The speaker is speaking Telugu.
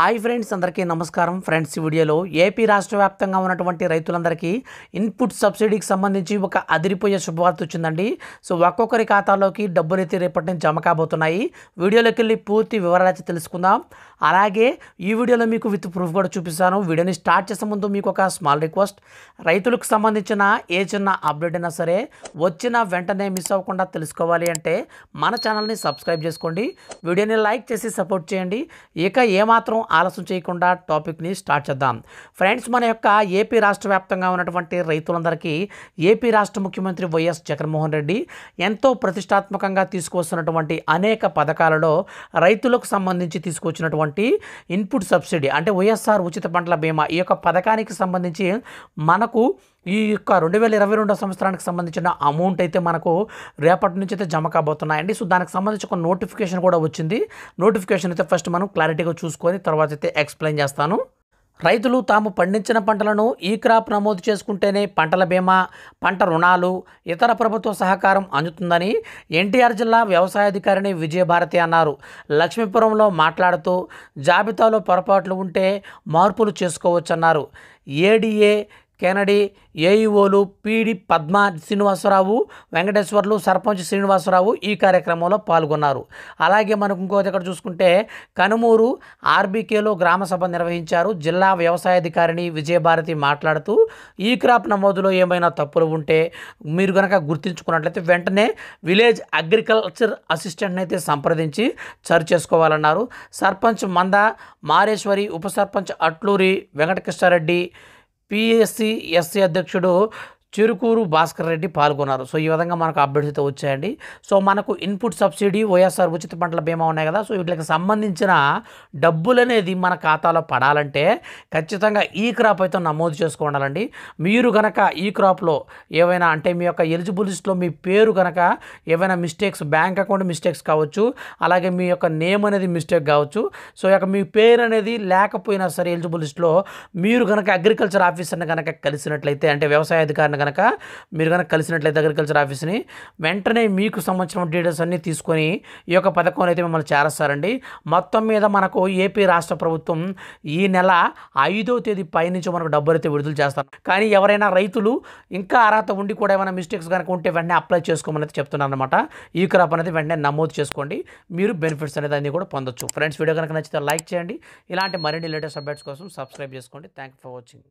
హాయ్ ఫ్రెండ్స్ అందరికీ నమస్కారం ఫ్రెండ్స్ వీడియోలో ఏపీ రాష్ట్ర వ్యాప్తంగా ఉన్నటువంటి రైతులందరికీ ఇన్పుట్ సబ్సిడీకి సంబంధించి ఒక అదిరిపోయే శుభవార్త వచ్చిందండి సో ఒక్కొక్కరి ఖాతాలోకి డబ్బులు అయితే రేపటి నుంచి జమ కాబోతున్నాయి వీడియోలోకి వెళ్ళి పూర్తి వివరాలు అయితే తెలుసుకుందాం అలాగే ఈ వీడియోలో మీకు విత్ ప్రూఫ్ కూడా చూపిస్తాను వీడియోని స్టార్ట్ చేసే ముందు మీకు ఒక స్మాల్ రిక్వెస్ట్ రైతులకు సంబంధించిన ఏ చిన్న అప్డేట్ అయినా సరే వచ్చిన వెంటనే మిస్ అవ్వకుండా తెలుసుకోవాలి అంటే మన ఛానల్ని సబ్స్క్రైబ్ చేసుకోండి వీడియోని లైక్ చేసి సపోర్ట్ చేయండి ఇక ఏమాత్రం ఆలస్యం చేయకుండా టాపిక్ని స్టార్ట్ చేద్దాం ఫ్రెండ్స్ మన యొక్క ఏపీ రాష్ట్ర వ్యాప్తంగా ఉన్నటువంటి రైతులందరికీ ఏపీ రాష్ట్ర ముఖ్యమంత్రి వైఎస్ జగన్మోహన్ రెడ్డి ఎంతో ప్రతిష్టాత్మకంగా తీసుకొస్తున్నటువంటి అనేక పథకాలలో రైతులకు సంబంధించి తీసుకొచ్చినటువంటి ఇన్పుట్ సబ్సిడీ అంటే వైఎస్ఆర్ ఉచిత పంటల బీమా ఈ యొక్క పథకానికి సంబంధించి మనకు ఈ యొక్క రెండు వేల ఇరవై రెండో సంవత్సరానికి సంబంధించిన అమౌంట్ అయితే మనకు రేపటి నుంచి అయితే జమ కాబోతున్నాయండి సో దానికి సంబంధించి ఒక నోటిఫికేషన్ కూడా వచ్చింది నోటిఫికేషన్ అయితే ఫస్ట్ మనం క్లారిటీగా చూసుకొని తర్వాత అయితే ఎక్స్ప్లెయిన్ చేస్తాను రైతులు తాము పండించిన పంటలను ఈ క్రాప్ నమోదు చేసుకుంటేనే పంటల బీమా పంట రుణాలు ఇతర ప్రభుత్వ సహకారం అందుతుందని ఎన్టీఆర్ జిల్లా వ్యవసాయాధికారిని విజయభారతి అన్నారు లక్ష్మీపురంలో మాట్లాడుతూ జాబితాలో పొరపాట్లు ఉంటే మార్పులు చేసుకోవచ్చన్నారు ఏడీఏ కెనడి ఏఈఓలు పీడి పద్మ శ్రీనివాసరావు వెంకటేశ్వర్లు సర్పంచ్ శ్రీనివాసరావు ఈ కార్యక్రమంలో పాల్గొన్నారు అలాగే మనకు ఇంకో దగ్గర చూసుకుంటే కనుమూరు ఆర్బీకేలో గ్రామ సభ నిర్వహించారు జిల్లా అధికారిని విజయభారతి మాట్లాడుతూ ఈ క్రాప్ నమోదులో ఏమైనా తప్పులు ఉంటే మీరు కనుక గుర్తించుకున్నట్లయితే వెంటనే విలేజ్ అగ్రికల్చర్ అసిస్టెంట్ని అయితే సంప్రదించి చర్చ చేసుకోవాలన్నారు సర్పంచ్ మంద మారేశ్వరి ఉప సర్పంచ్ అట్లూరి వెంకటకృష్ణారెడ్డి పిఎస్సి ఎస్సీ అధ్యక్షుడు చిరుకూరు భాస్కర్ రెడ్డి పాల్గొన్నారు సో ఈ విధంగా మనకు అప్డేట్స్ అయితే వచ్చాయండి సో మనకు ఇన్పుట్ సబ్సిడీ వైఎస్ఆర్ ఉచిత పంటల బీమా ఉన్నాయి కదా సో వీటికి సంబంధించిన డబ్బులు అనేది మన ఖాతాలో పడాలంటే ఖచ్చితంగా ఈ క్రాప్ అయితే నమోదు చేసుకోవాలండి మీరు కనుక ఈ క్రాప్లో ఏవైనా అంటే మీ యొక్క ఎలిజిబుల్ లిస్ట్లో మీ పేరు కనుక ఏవైనా మిస్టేక్స్ బ్యాంక్ అకౌంట్ మిస్టేక్స్ కావచ్చు అలాగే మీ యొక్క నేమ్ అనేది మిస్టేక్ కావచ్చు సో యొక్క మీ పేరు అనేది లేకపోయినా సరే ఎలిజిబుల్ లిస్ట్లో మీరు కనుక అగ్రికల్చర్ ఆఫీసర్ని కనుక కలిసినట్లయితే అంటే వ్యవసాయ అధికారిని కనుక మీరు కనుక కలిసినట్లయితే అగ్రికల్చర్ ఆఫీస్ని వెంటనే మీకు సంబంధించిన డీటెయిల్స్ అన్నీ తీసుకొని ఈ యొక్క పథకం అయితే మిమ్మల్ని చేరస్తారండి మొత్తం మీద మనకు ఏపీ రాష్ట్ర ప్రభుత్వం ఈ నెల ఐదో తేదీ పైనుంచి మనకు డబ్బులు అయితే విడుదల చేస్తారు కానీ ఎవరైనా రైతులు ఇంకా అర్హత ఉండి కూడా ఏమైనా మిస్టేక్స్ కనుక ఉంటే వెంటనే అప్లై చేసుకోమని చెప్తున్నాను అనమాట ఈ క్రాప్ అనేది వెంటనే నమోదు చేసుకోండి మీరు బెనిఫిట్స్ అనేది అన్ని కూడా పొందొచ్చు ఫ్రెండ్స్ వీడియో కనుక నచ్చితే లైక్ చేయండి ఇలాంటి మరిన్ని లేటెస్ట్ అప్డేట్స్ కోసం సబ్స్క్రైబ్ చేసుకోండి థ్యాంక్ ఫర్ వాచింగ్